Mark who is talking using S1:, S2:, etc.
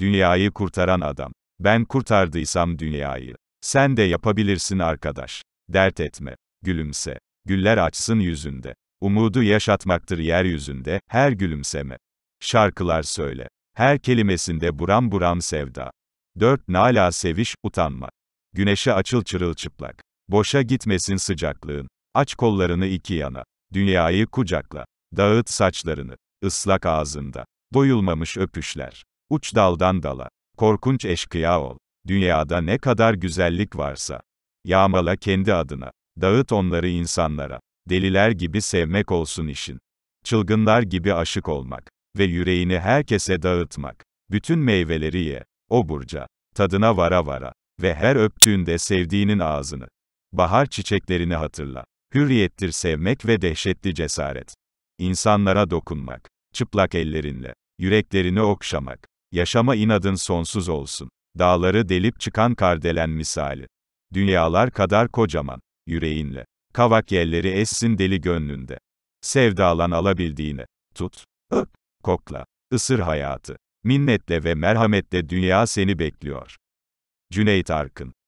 S1: Dünyayı kurtaran adam. Ben kurtardıysam dünyayı. Sen de yapabilirsin arkadaş. Dert etme. Gülümse. Güller açsın yüzünde. Umudu yaşatmaktır yeryüzünde, her gülümseme. Şarkılar söyle. Her kelimesinde buram buram sevda. Dört Nala seviş, utanma. Güneşe açıl çırılçıplak. Boşa gitmesin sıcaklığın. Aç kollarını iki yana. Dünyayı kucakla. Dağıt saçlarını. Islak ağzında. Doyulmamış öpüşler. Uç daldan dala. Korkunç eşkıya ol. Dünyada ne kadar güzellik varsa. Yağmala kendi adına. Dağıt onları insanlara. Deliler gibi sevmek olsun işin. Çılgınlar gibi aşık olmak. Ve yüreğini herkese dağıtmak. Bütün meyveleri ye. O burca. Tadına vara vara. Ve her öptüğünde sevdiğinin ağzını. Bahar çiçeklerini hatırla. Hürriyettir sevmek ve dehşetli cesaret. İnsanlara dokunmak. Çıplak ellerinle. Yüreklerini okşamak. Yaşama inadın sonsuz olsun. Dağları delip çıkan kardelen misali. Dünyalar kadar kocaman. Yüreğinle. Kavak yelleri essin deli gönlünde. Sevdalan alabildiğini, Tut. Öp. Kokla. Isır hayatı. Minnetle ve merhametle dünya seni bekliyor. Cüneyt Arkın